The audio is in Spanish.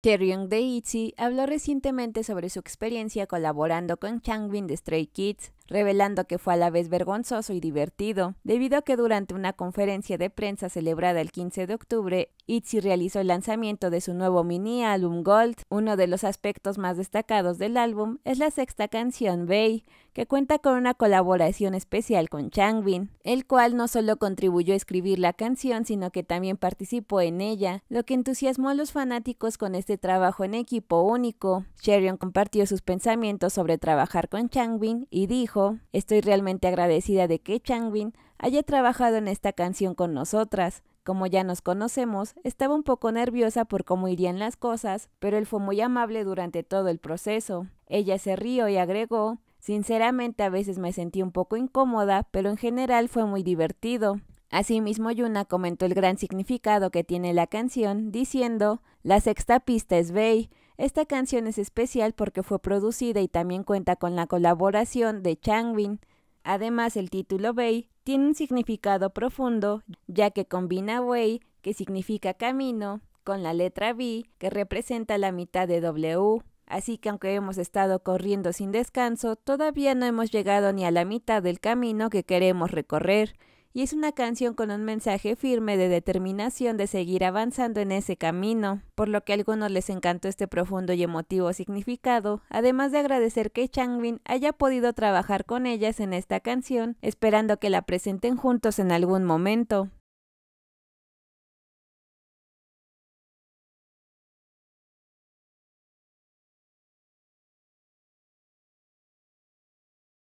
de ITZY habló recientemente sobre su experiencia colaborando con Changbin de Stray Kids revelando que fue a la vez vergonzoso y divertido, debido a que durante una conferencia de prensa celebrada el 15 de octubre, ITZY realizó el lanzamiento de su nuevo mini álbum Gold. Uno de los aspectos más destacados del álbum es la sexta canción Bay, que cuenta con una colaboración especial con Changbin, el cual no solo contribuyó a escribir la canción, sino que también participó en ella, lo que entusiasmó a los fanáticos con este trabajo en equipo único. Sherion compartió sus pensamientos sobre trabajar con Changbin y dijo, estoy realmente agradecida de que Changwin haya trabajado en esta canción con nosotras. Como ya nos conocemos, estaba un poco nerviosa por cómo irían las cosas, pero él fue muy amable durante todo el proceso. Ella se rió y agregó, Sinceramente a veces me sentí un poco incómoda, pero en general fue muy divertido. Asimismo, Yuna comentó el gran significado que tiene la canción, diciendo, La sexta pista es Bey, esta canción es especial porque fue producida y también cuenta con la colaboración de Changbin. Además, el título Bay tiene un significado profundo, ya que combina Way, que significa camino, con la letra B, que representa la mitad de W. Así que aunque hemos estado corriendo sin descanso, todavía no hemos llegado ni a la mitad del camino que queremos recorrer y es una canción con un mensaje firme de determinación de seguir avanzando en ese camino, por lo que a algunos les encantó este profundo y emotivo significado, además de agradecer que Changbin haya podido trabajar con ellas en esta canción, esperando que la presenten juntos en algún momento.